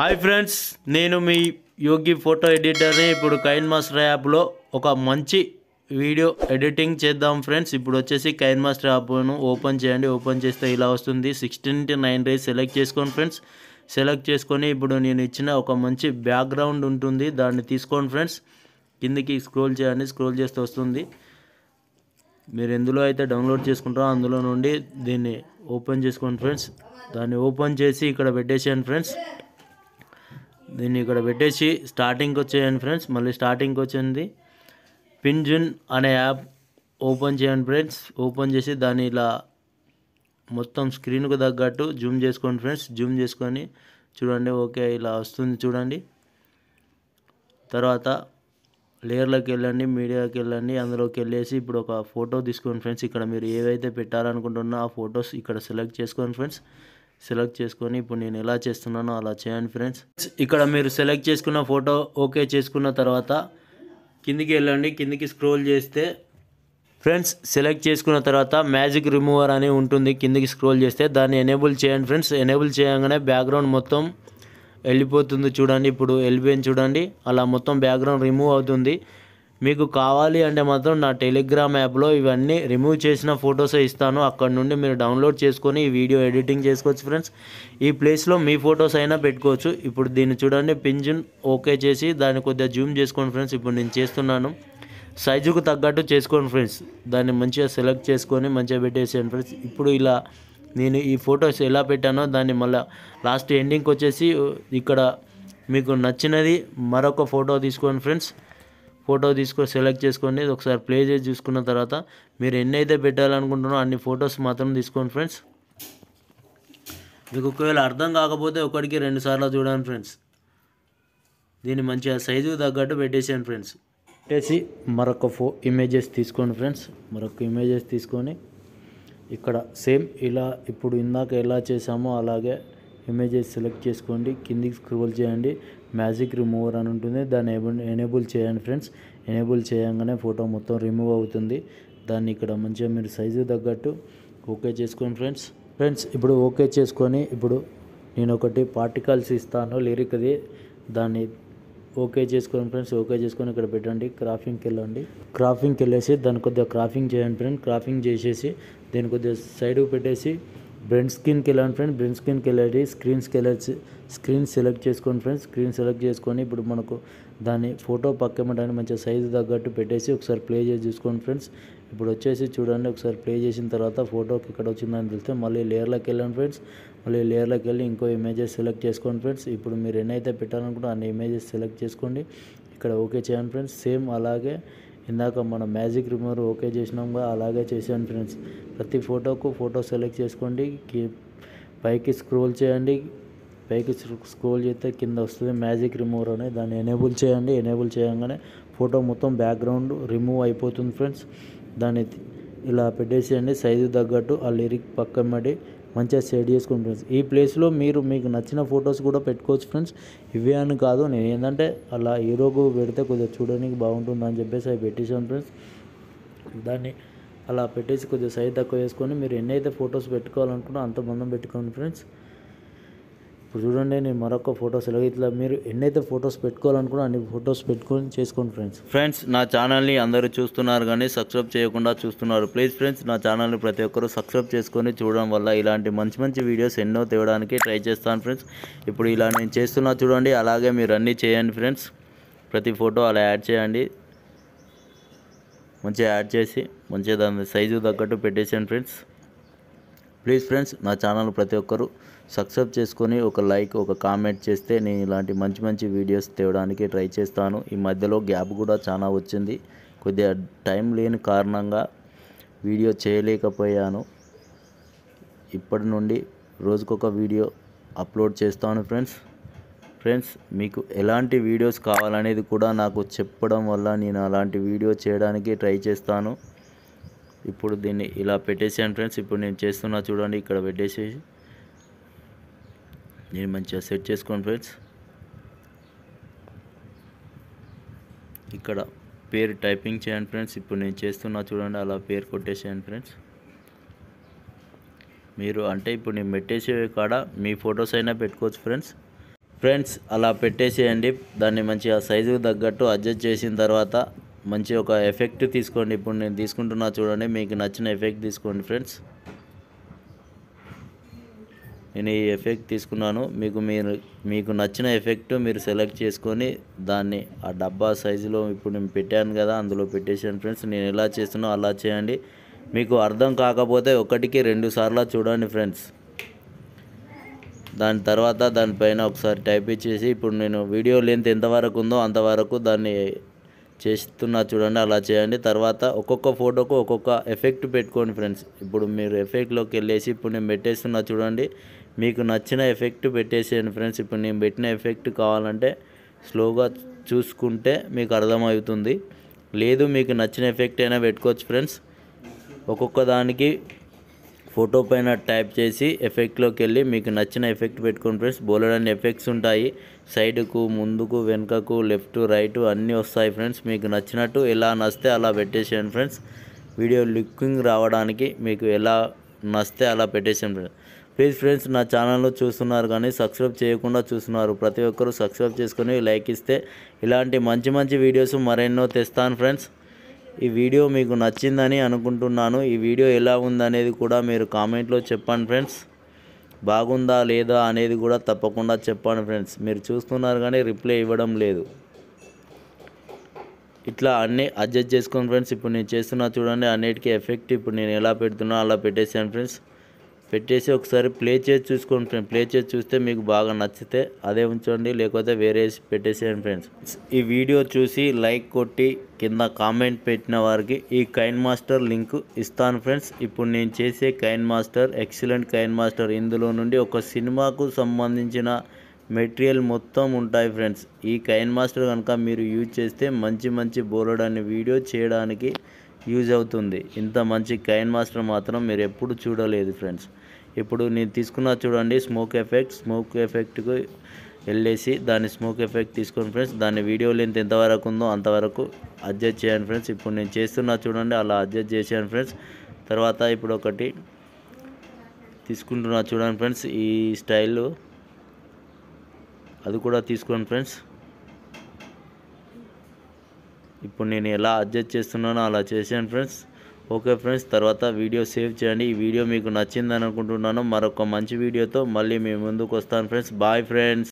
hi friends నేను మీ యోగి photo ఎడిటర్ని ఇప్పుడు Kine master యాప్లో ఒక మంచి వీడియో ఎడిటింగ్ చేద్దాం ఫ్రెండ్స్ ఇప్పుడు వచ్చేసి కైన్ మాస్టర్ యాప్ను ఓపెన్ చేయండి ఓపెన్ చేస్తే ఇలా వస్తుంది sixteen to nine ratio select చేసుకోండి ఫ్రెండ్స్ సెలెక్ట్ చేసుకొని ఇప్పుడు నేను ఇచ్చిన ఒక మంచి బ్యాక్గ్రౌండ్ ఉంటుంది దాన్ని తీసుకోండి ఫ్రెండ్స్ కిందికి స్క్రోల్ చేయండి స్క్రోల్ చేస్తే వస్తుంది మీరు ఎందులో అయితే డౌన్లోడ్ చేసుకుంటారో అందులో నుండి దీన్ని ఓపెన్ చేసుకోండి ఫ్రెండ్స్ దాన్ని ఓపెన్ చేసి ఇక్కడ పెట్టేసేయండి ఫ్రెండ్స్ దీన్ని ఇక్కడ పెట్టేసి స్టార్టింగ్కి వచ్చేయండి ఫ్రెండ్స్ మళ్ళీ స్టార్టింగ్కి వచ్చింది పింజున్ అనే యాప్ ఓపెన్ చేయండి ఫ్రెండ్స్ ఓపెన్ చేసి దాన్ని ఇలా మొత్తం స్క్రీన్కు తగ్గట్టు జూమ్ చేసుకోండి ఫ్రెండ్స్ జూమ్ చేసుకొని చూడండి ఓకే ఇలా వస్తుంది చూడండి తర్వాత లేయర్లోకి వెళ్ళండి మీడియాకి వెళ్ళండి అందులోకి వెళ్ళేసి ఇప్పుడు ఒక ఫోటో తీసుకోండి ఫ్రెండ్స్ ఇక్కడ మీరు ఏవైతే పెట్టాలనుకుంటున్నా ఆ ఫొటోస్ ఇక్కడ సెలెక్ట్ చేసుకోండి ఫ్రెండ్స్ సెలెక్ట్ చేసుకొని ఇప్పుడు నేను ఎలా చేస్తున్నానో అలా చేయండి ఫ్రెండ్స్ ఇక్కడ మీరు సెలెక్ట్ చేసుకున్న ఫోటో ఓకే చేసుకున్న తర్వాత కిందికి వెళ్ళండి కిందికి స్క్రోల్ చేస్తే ఫ్రెండ్స్ సెలెక్ట్ చేసుకున్న తర్వాత మ్యాజిక్ రిమూవర్ అని ఉంటుంది కిందికి స్క్రోల్ చేస్తే దాన్ని ఎనేబుల్ చేయండి ఫ్రెండ్స్ ఎనేబుల్ చేయగానే బ్యాక్గ్రౌండ్ మొత్తం వెళ్ళిపోతుంది చూడండి ఇప్పుడు వెళ్ళిపోయింది చూడండి అలా మొత్తం బ్యాక్గ్రౌండ్ రిమూవ్ అవుతుంది మీకు కావాలి అంటే మాత్రం నా టెలిగ్రామ్ యాప్లో ఇవన్నీ రిమూవ్ చేసిన ఫొటోస్ ఇస్తాను అక్కడ నుండి మీరు డౌన్లోడ్ చేసుకొని ఈ వీడియో ఎడిటింగ్ చేసుకోవచ్చు ఫ్రెండ్స్ ఈ ప్లేస్లో మీ ఫొటోస్ అయినా పెట్టుకోవచ్చు ఇప్పుడు దీన్ని చూడండి పింజన్ ఓకే చేసి దాన్ని కొద్దిగా జూమ్ చేసుకోండి ఫ్రెండ్స్ ఇప్పుడు నేను చేస్తున్నాను సైజుకు తగ్గట్టు చేసుకోండి ఫ్రెండ్స్ దాన్ని మంచిగా సెలెక్ట్ చేసుకొని మంచిగా పెట్టేసేయండి ఫ్రెండ్స్ ఇప్పుడు ఇలా నేను ఈ ఫొటోస్ ఎలా పెట్టానో దాన్ని మళ్ళీ లాస్ట్ ఎండింగ్కి వచ్చేసి ఇక్కడ మీకు నచ్చినది మరొక ఫోటో తీసుకోండి ఫ్రెండ్స్ ఫోటో తీసుకొని సెలెక్ట్ చేసుకోండి ఒకసారి ప్లే చేసి చూసుకున్న తర్వాత మీరు ఎన్ని అయితే పెట్టాలనుకుంటున్నారో అన్ని ఫొటోస్ మాత్రం తీసుకోండి ఫ్రెండ్స్ మీకు ఒకవేళ అర్థం కాకపోతే ఒకటికి రెండు సార్లు చూడండి ఫ్రెండ్స్ దీన్ని మంచిగా సైజుకు తగ్గట్టు పెట్టేసాను ఫ్రెండ్స్ పెట్టేసి మరొక ఫో ఇమేజెస్ తీసుకోండి ఫ్రెండ్స్ మరొక ఇమేజెస్ తీసుకొని ఇక్కడ సేమ్ ఇలా ఇప్పుడు ఇందాక ఎలా చేసామో అలాగే ఇమేజెస్ సెలెక్ట్ చేసుకోండి కిందికి స్క్రోల్ చేయండి మ్యాజిక్ రిమూవర్ అని ఉంటుంది దాన్ని ఎనేబుల్ చేయండి ఫ్రెండ్స్ ఎనేబుల్ చేయగానే ఫోటో మొత్తం రిమూవ్ అవుతుంది దాన్ని ఇక్కడ మంచిగా మీరు సైజు తగ్గట్టు ఓకే చేసుకోండి ఫ్రెండ్స్ ఫ్రెండ్స్ ఇప్పుడు ఓకే చేసుకొని ఇప్పుడు నేను ఒకటి పార్టికల్స్ ఇస్తాను లిరిక్ అది దాన్ని ఓకే చేసుకోండి ఫ్రెండ్స్ ఓకే చేసుకొని ఇక్కడ పెట్టండి క్రాఫింగ్కి వెళ్ళండి క్రాఫింగ్కి వెళ్ళేసి దాని కొద్దిగా క్రాఫింగ్ చేయండి ఫ్రెండ్స్ క్రాఫింగ్ చేసేసి దీని కొద్దిగా సైడ్కి పెట్టేసి బ్రెండ్ స్క్రీన్కి వెళ్ళండి ఫ్రెండ్స్ బ్రెండ్ స్క్రీన్కి వెళ్ళి స్క్రీన్ స్కెలర్ స్క్రీన్ సెలెక్ట్ చేసుకోండి ఫ్రెండ్స్ స్క్రీన్ సెలెక్ట్ చేసుకొని ఇప్పుడు మనకు దాన్ని ఫోటో పక్కమటానికి మంచిగా సైజు తగ్గట్టు పెట్టేసి ఒకసారి ప్లే చేసి చూసుకోండి ఫ్రెండ్స్ ఇప్పుడు వచ్చేసి చూడండి ఒకసారి ప్లే చేసిన తర్వాత ఫోటోకి ఇక్కడ వచ్చిందని తెలిస్తే మళ్ళీ లేయర్లోకి వెళ్ళండి ఫ్రెండ్స్ మళ్ళీ లేయర్లోకి వెళ్ళి ఇంకో ఇమేజెస్ సెలెక్ట్ చేసుకోండి ఫ్రెండ్స్ ఇప్పుడు మీరు ఎన్నైతే పెట్టాలనుకుంటే అన్ని ఇమేజెస్ సెలెక్ట్ చేసుకోండి ఇక్కడ ఓకే చేయండి ఫ్రెండ్స్ సేమ్ అలాగే ఇందాక మనం మ్యాజిక్ రిమూవర్ ఓకే చేసినాము అలాగే చేసాను ఫ్రెండ్స్ ప్రతి ఫోటోకు ఫోటో సెలెక్ట్ చేసుకోండి పైకి స్క్రోల్ చేయండి పైకి స్క్రోల్ చేస్తే కింద వస్తుంది మ్యాజిక్ రిమూవర్ అని దాన్ని ఎనేబుల్ చేయండి ఎనేబుల్ చేయగానే ఫోటో మొత్తం బ్యాక్గ్రౌండ్ రిమూవ్ అయిపోతుంది ఫ్రెండ్స్ దాన్ని ఇలా పెట్టేసేయండి సైజు తగ్గట్టు ఆ లిరిక్ పక్కన పడి మంచిగా సెట్ చేసుకోండి ఫ్రెండ్స్ ఈ ప్లేస్లో మీరు మీకు నచ్చిన ఫొటోస్ కూడా పెట్టుకోవచ్చు ఫ్రెండ్స్ ఇవే అని కాదు నేను ఏంటంటే అలా హీరోకు పెడితే కొద్దిగా చూడడానికి బాగుంటుంది అని చెప్పేసి అవి పెట్టేసాను ఫ్రెండ్స్ దాన్ని అలా పెట్టేసి కొద్దిగా సైజ్ తక్కువ చేసుకొని మీరు ఎన్నైతే ఫొటోస్ పెట్టుకోవాలనుకున్నా అంత మందం పెట్టుకోండి ఫ్రెండ్స్ ఇప్పుడు చూడండి నేను మరొక ఫొటోస్ ఇలాగ ఇట్లా మీరు ఎన్నైతే ఫొటోస్ పెట్టుకోవాలనుకున్నా అన్ని ఫొటోస్ పెట్టుకొని చేసుకోండి ఫ్రెండ్స్ ఫ్రెండ్స్ నా ఛానల్ని అందరూ చూస్తున్నారు కానీ సబ్స్క్రైబ్ చేయకుండా చూస్తున్నారు ప్లీజ్ ఫ్రెండ్స్ నా ఛానల్ని ప్రతి ఒక్కరూ సబ్స్క్రైబ్ చేసుకొని చూడడం వల్ల ఇలాంటి మంచి మంచి వీడియోస్ ఎన్నో తేవడానికి ట్రై చేస్తాను ఫ్రెండ్స్ ఇప్పుడు ఇలా నేను చేస్తున్నా చూడండి అలాగే మీరు అన్నీ చేయండి ఫ్రెండ్స్ ప్రతి ఫోటో అలా యాడ్ చేయండి మంచిగా యాడ్ చేసి మంచిగా దాని సైజు తగ్గట్టు పెట్టేసాను ఫ్రెండ్స్ ప్లీజ్ ఫ్రెండ్స్ నా ఛానల్ ప్రతి ఒక్కరూ సబ్స్క్రైబ్ చేసుకొని ఒక లైక్ ఒక కామెంట్ చేస్తే నేను ఇలాంటి మంచి మంచి వీడియోస్ తేవడానికి ట్రై చేస్తాను ఈ మధ్యలో గ్యాప్ కూడా చాలా వచ్చింది కొద్దిగా టైం లేని కారణంగా వీడియో చేయలేకపోయాను ఇప్పటి నుండి రోజుకొక వీడియో అప్లోడ్ చేస్తాను ఫ్రెండ్స్ ఫ్రెండ్స్ మీకు ఎలాంటి వీడియోస్ కావాలనేది కూడా నాకు చెప్పడం వల్ల నేను అలాంటి వీడియో చేయడానికి ట్రై చేస్తాను ఇప్పుడు దీన్ని ఇలా పెట్టేసాను ఫ్రెండ్స్ ఇప్పుడు నేను చేస్తున్నా చూడండి ఇక్కడ పెట్టేసి నేను మంచిగా సెట్ చేసుకోండి ఫ్రెండ్స్ ఇక్కడ పేరు టైపింగ్ చేయండి ఫ్రెండ్స్ ఇప్పుడు నేను చేస్తున్నా చూడండి అలా పేరు కొట్టేసేయండి ఫ్రెండ్స్ మీరు అంటే ఇప్పుడు నేను పెట్టేసే కాడ మీ ఫొటోస్ అయినా పెట్టుకోవచ్చు ఫ్రెండ్స్ ఫ్రెండ్స్ అలా పెట్టేసేయండి దాన్ని మంచిగా సైజుకు తగ్గట్టు అడ్జస్ట్ చేసిన తర్వాత మంచి ఒక ఎఫెక్ట్ తీసుకోండి ఇప్పుడు నేను తీసుకుంటున్నా చూడండి మీకు నచ్చిన ఎఫెక్ట్ తీసుకోండి ఫ్రెండ్స్ నేను ఈ ఎఫెక్ట్ తీసుకున్నాను మీకు మీరు మీకు నచ్చిన ఎఫెక్ట్ మీరు సెలెక్ట్ చేసుకొని దాన్ని ఆ డబ్బా సైజులో ఇప్పుడు నేను పెట్టాను కదా అందులో పెట్టేసాను ఫ్రెండ్స్ నేను ఎలా చేస్తున్నా అలా చేయండి మీకు అర్థం కాకపోతే ఒకటికి రెండు సార్లు చూడండి ఫ్రెండ్స్ దాని తర్వాత దానిపైన ఒకసారి టైప్ ఇచ్చేసి ఇప్పుడు నేను వీడియో లెంత్ ఎంతవరకు ఉందో అంతవరకు దాన్ని చేస్తున్నా చూడండి అలా చేయండి తర్వాత ఒక్కొక్క ఫోటోకు ఒక్కొక్క ఎఫెక్ట్ పెట్టుకోండి ఫ్రెండ్స్ ఇప్పుడు మీరు ఎఫెక్ట్లోకి వెళ్ళేసి ఇప్పుడు నేను పెట్టేస్తున్నా చూడండి మీకు నచ్చిన ఎఫెక్ట్ పెట్టేసేయండి ఫ్రెండ్స్ ఇప్పుడు నేను పెట్టిన ఎఫెక్ట్ కావాలంటే స్లోగా చూసుకుంటే మీకు అర్థమవుతుంది లేదు మీకు నచ్చిన ఎఫెక్ట్ అయినా పెట్టుకోవచ్చు ఫ్రెండ్స్ ఒక్కొక్క దానికి ఫోటో పైన టైప్ చేసి ఎఫెక్ట్లోకి వెళ్ళి మీకు నచ్చిన ఎఫెక్ట్ పెట్టుకోండి ఫ్రెండ్స్ బోలెడన్ని ఎఫెక్ట్స్ ఉంటాయి సైడ్కు ముందుకు వెనుకకు లెఫ్ట్ రైట్ అన్నీ వస్తాయి ఫ్రెండ్స్ మీకు నచ్చినట్టు ఎలా నచ్చితే అలా పెట్టేసేయండి ఫ్రెండ్స్ వీడియో లుకింగ్ రావడానికి మీకు ఎలా నచ్చితే అలా పెట్టేసాను ఫ్రెండ్స్ ప్లీజ్ ఫ్రెండ్స్ నా ఛానల్లో చూస్తున్నారు కానీ సబ్స్క్రైబ్ చేయకుండా చూస్తున్నారు ప్రతి ఒక్కరూ సబ్స్క్రైబ్ చేసుకొని లైక్ ఇస్తే ఇలాంటి మంచి మంచి వీడియోస్ మరెన్నో తెస్తాను ఫ్రెండ్స్ ఈ వీడియో మీకు నచ్చిందని అనుకుంటున్నాను ఈ వీడియో ఎలా ఉందనేది కూడా మీరు కామెంట్లో చెప్పండి ఫ్రెండ్స్ బాగుందా లేదా అనేది కూడా తప్పకుండా చెప్పండి ఫ్రెండ్స్ మీరు చూస్తున్నారు కానీ రిప్లై ఇవ్వడం లేదు ఇట్లా అన్నీ అడ్జస్ట్ చేసుకోండి ఫ్రెండ్స్ ఇప్పుడు నేను చేస్తున్నా చూడండి అన్నిటికీ ఎఫెక్ట్ ఇప్పుడు నేను ఎలా పెడుతున్నా అలా పెట్టేసాను ఫ్రెండ్స్ పెట్టేసి ఒకసారి ప్లే చేసి చూసుకోండి ఫ్రెండ్స్ ప్లే చేసి చూస్తే మీకు బాగా నచ్చితే అదే ఉంచండి లేకపోతే వేరే పెట్టేసేయండి ఫ్రెండ్స్ ఈ వీడియో చూసి లైక్ కొట్టి కింద కామెంట్ పెట్టిన వారికి ఈ కైన్ మాస్టర్ లింక్ ఇస్తాను ఫ్రెండ్స్ ఇప్పుడు నేను చేసే KineMaster excellent KineMaster ఇందులో నుండి ఒక సినిమాకు సంబంధించిన మెటీరియల్ మొత్తం ఉంటాయి ఫ్రెండ్స్ ఈ కైన్ మాస్టర్ కనుక మీరు యూజ్ చేస్తే మంచి మంచి బోలెడని వీడియో చేయడానికి యూజ్ అవుతుంది ఇంత మంచి కైన్ మాస్టర్ మాత్రం మీరు ఎప్పుడు చూడలేదు ఫ్రెండ్స్ ఇప్పుడు నేను తీసుకున్నా చూడండి స్మోక్ ఎఫెక్ట్ స్మోక్ ఎఫెక్ట్కు వెళ్ళేసి దాని స్మోక్ ఎఫెక్ట్ తీసుకోండి ఫ్రెండ్స్ దాని వీడియో లెంత్ ఎంతవరకు ఉందో అంతవరకు అడ్జస్ట్ చేయండి ఫ్రెండ్స్ ఇప్పుడు నేను చేస్తున్నా చూడండి అలా అడ్జస్ట్ చేసాను ఫ్రెండ్స్ తర్వాత ఇప్పుడు ఒకటి తీసుకుంటున్నా చూడండి ఫ్రెండ్స్ ఈ స్టైల్ అది కూడా తీసుకోండి ఫ్రెండ్స్ ఇప్పుడు నేను ఎలా అడ్జస్ట్ చేస్తున్నానో అలా చేసాను ఫ్రెండ్స్ ఓకే ఫ్రెండ్స్ తర్వాత వీడియో సేవ్ చేయండి ఈ వీడియో మీకు నచ్చిందని అనుకుంటున్నాను మరొక మంచి వీడియోతో మళ్ళీ మీ ముందుకు వస్తాను ఫ్రెండ్స్ బాయ్ ఫ్రెండ్స్